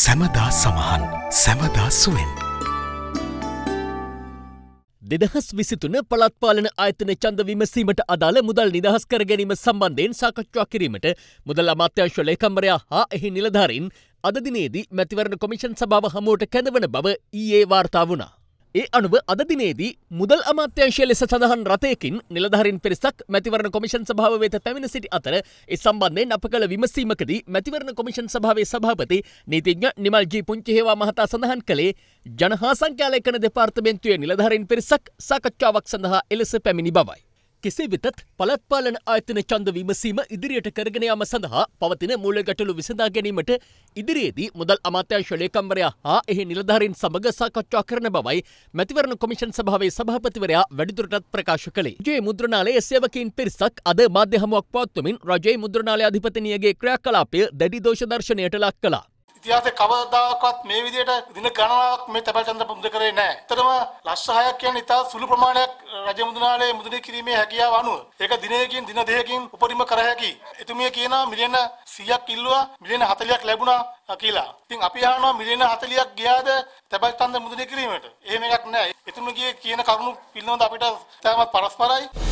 සැමදා සමහන් සැමදා සුවෙන්. දෙදහස් විසිතුන පළත්පාලන ආයතන චන්ද විමසීමට අදාළ මුදල් නිදහස් කර ගැනීම සම්බන්ධයෙන් සාකච්ඡා කිරීමට මුදල් අමාත්‍යංශ ලේකම්වරයා හා එහි නිලධාරින් අද දිනේදී මැතිවරණ කොමිෂන් සභාව හමුවට කැඳවන බව ඊයේ වාර්තා වුණා. ඒ අනුව අදදිනේදී මුදල් අමාත්‍යංශය ලෙස සඳහන් රථයකින් නිලධහරින් පිරිසක් මැතිවරණ කොමිෂන් සභාව වෙත පැමිණ සිටි අතර ඒ සම්බන්ධයෙන් අප කළ විමසීමකදී මැතිවරණ කොමිෂන් සභාවේ සභාපති නීතිඥ නිමල්ජී පුංචිහේවා මහතා සඳහන් කළේ ජනහා සංඛ්‍යාලයකන දෙපාර්තමෙන්න්තුවය නිලධහරින් පිරිසක් සාකච්ඡාවක් සඳහා එලෙස පැමිණි බවයි. කෙසේ වෙතත් පළත්පාලන ආයතන චන්ද විමසීම ඉදිරියට කරගෙන යාම සඳහා පවතින මූල ගැටලු විසඳා ගැනීමට ඉදිරියේදී මුදල් අමාත්‍යංශ ලේකම්වරයා හා එහි නිලධාරීන් සමග සාකච්ඡා කරන බවයි මැතිවරණ කොමිෂන් සභාවේ සභාපතිවරයා වැඩිදුරටත් ප්‍රකාශ කළේ. ජේ මුද්‍රණාලයේ සේවකයින් පිරිසක් අද මාධ්‍ය හමුවක් පවත්වමින් රජයේ මුද්‍රණාලය අධිපතිනියගේ ක්‍රියාකලාපය දැඩි දෝෂ දර්ශනයට ලක් කළා. ඉතිහාසයේ කවදාකවත් මේ විදිහට දින ගණනාවක් මේ තැපැල් චන්ද මුද්‍ර කරේ නැහැ. ඇත්තටම ලක්ෂ 6ක් කියන්නේ ඉතා සුළු ප්‍රමාණයක් රජ මුද්‍රණාලයේ මුද්‍රණය කිරීමේ හැකියාව අනුව. ඒක දිනයකින් දින දෙකකින් උපරිම කර හැකි. එතුමිය කියනවා මිලියන 100ක් ඉල්ලුවා මිලියන 40ක් ලැබුණා කියලා. ඉතින් අපි අහනවා මිලියන 40ක් ගියාද තැපැල් චන්ද මුද්‍රණය කිරීමට? එහෙම එකක් නැහැ. එතුමියගේ කියන කරුණු පිළිබඳව අපිට තාමත් පරස්පරයි.